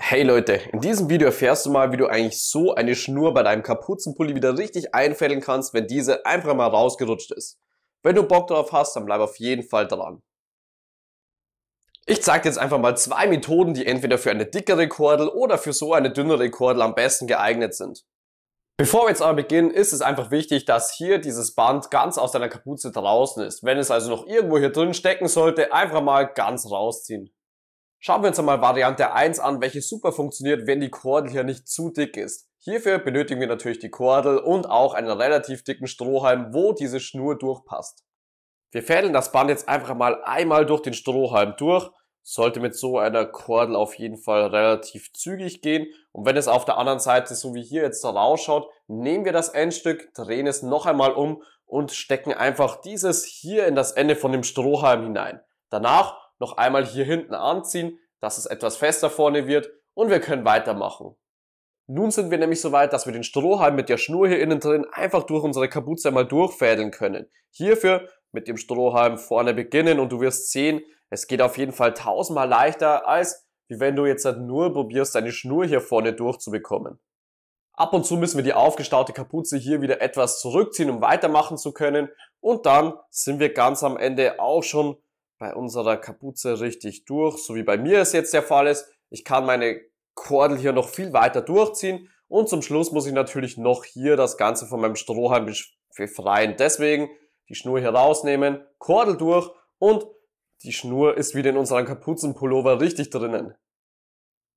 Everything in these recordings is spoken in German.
Hey Leute, in diesem Video erfährst du mal, wie du eigentlich so eine Schnur bei deinem Kapuzenpulli wieder richtig einfädeln kannst, wenn diese einfach mal rausgerutscht ist. Wenn du Bock drauf hast, dann bleib auf jeden Fall dran. Ich zeige dir jetzt einfach mal zwei Methoden, die entweder für eine dickere Kordel oder für so eine dünnere Kordel am besten geeignet sind. Bevor wir jetzt aber beginnen, ist es einfach wichtig, dass hier dieses Band ganz aus deiner Kapuze draußen ist. Wenn es also noch irgendwo hier drin stecken sollte, einfach mal ganz rausziehen. Schauen wir uns einmal Variante 1 an, welche super funktioniert, wenn die Kordel hier nicht zu dick ist. Hierfür benötigen wir natürlich die Kordel und auch einen relativ dicken Strohhalm, wo diese Schnur durchpasst. Wir fädeln das Band jetzt einfach mal einmal durch den Strohhalm durch. Sollte mit so einer Kordel auf jeden Fall relativ zügig gehen. Und wenn es auf der anderen Seite so wie hier jetzt rausschaut, nehmen wir das Endstück, drehen es noch einmal um und stecken einfach dieses hier in das Ende von dem Strohhalm hinein. Danach noch einmal hier hinten anziehen, dass es etwas fester vorne wird und wir können weitermachen. Nun sind wir nämlich so weit, dass wir den Strohhalm mit der Schnur hier innen drin einfach durch unsere Kapuze einmal durchfädeln können. Hierfür mit dem Strohhalm vorne beginnen und du wirst sehen, es geht auf jeden Fall tausendmal leichter, als wie wenn du jetzt halt nur probierst, deine Schnur hier vorne durchzubekommen. Ab und zu müssen wir die aufgestaute Kapuze hier wieder etwas zurückziehen, um weitermachen zu können. Und dann sind wir ganz am Ende auch schon bei unserer Kapuze richtig durch, so wie bei mir es jetzt der Fall ist. Ich kann meine Kordel hier noch viel weiter durchziehen und zum Schluss muss ich natürlich noch hier das Ganze von meinem Strohhalm befreien. Deswegen die Schnur hier rausnehmen, Kordel durch und die Schnur ist wieder in unserem Kapuzenpullover richtig drinnen.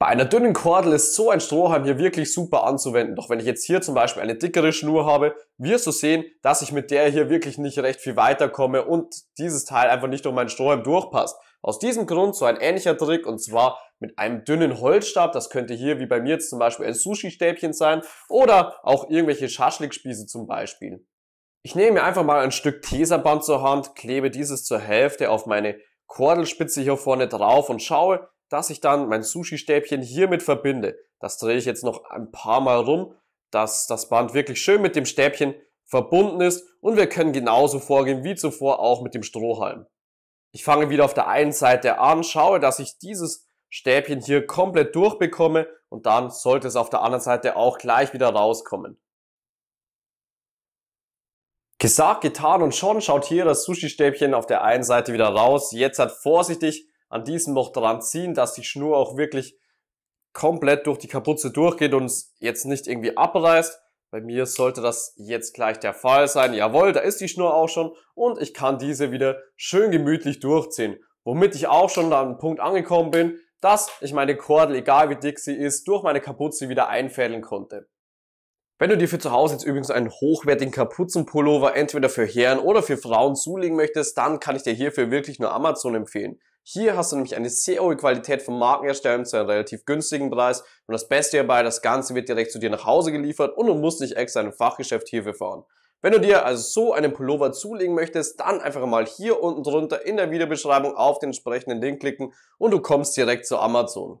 Bei einer dünnen Kordel ist so ein Strohhalm hier wirklich super anzuwenden, doch wenn ich jetzt hier zum Beispiel eine dickere Schnur habe, wirst du sehen, dass ich mit der hier wirklich nicht recht viel weiterkomme und dieses Teil einfach nicht durch meinen Strohhalm durchpasst. Aus diesem Grund so ein ähnlicher Trick und zwar mit einem dünnen Holzstab, das könnte hier wie bei mir jetzt zum Beispiel ein Sushi-Stäbchen sein oder auch irgendwelche Schaschlikspieße zum Beispiel. Ich nehme mir einfach mal ein Stück Tesaband zur Hand, klebe dieses zur Hälfte auf meine Kordelspitze hier vorne drauf und schaue, dass ich dann mein Sushi-Stäbchen hiermit verbinde. Das drehe ich jetzt noch ein paar Mal rum, dass das Band wirklich schön mit dem Stäbchen verbunden ist und wir können genauso vorgehen wie zuvor auch mit dem Strohhalm. Ich fange wieder auf der einen Seite an, schaue, dass ich dieses Stäbchen hier komplett durchbekomme und dann sollte es auf der anderen Seite auch gleich wieder rauskommen. Gesagt, getan und schon schaut hier das Sushi-Stäbchen auf der einen Seite wieder raus. Jetzt hat vorsichtig an diesem noch dran ziehen, dass die Schnur auch wirklich komplett durch die Kapuze durchgeht und es jetzt nicht irgendwie abreißt. Bei mir sollte das jetzt gleich der Fall sein. Jawohl, da ist die Schnur auch schon und ich kann diese wieder schön gemütlich durchziehen. Womit ich auch schon an einem Punkt angekommen bin, dass ich meine Kordel, egal wie dick sie ist, durch meine Kapuze wieder einfädeln konnte. Wenn du dir für zu Hause jetzt übrigens einen hochwertigen Kapuzenpullover entweder für Herren oder für Frauen zulegen möchtest, dann kann ich dir hierfür wirklich nur Amazon empfehlen. Hier hast du nämlich eine sehr hohe Qualität von Markenherstellern zu einem relativ günstigen Preis und das Beste hierbei, das Ganze wird direkt zu dir nach Hause geliefert und du musst nicht extra in ein Fachgeschäft hierfür fahren. Wenn du dir also so einen Pullover zulegen möchtest, dann einfach mal hier unten drunter in der Videobeschreibung auf den entsprechenden Link klicken und du kommst direkt zu Amazon.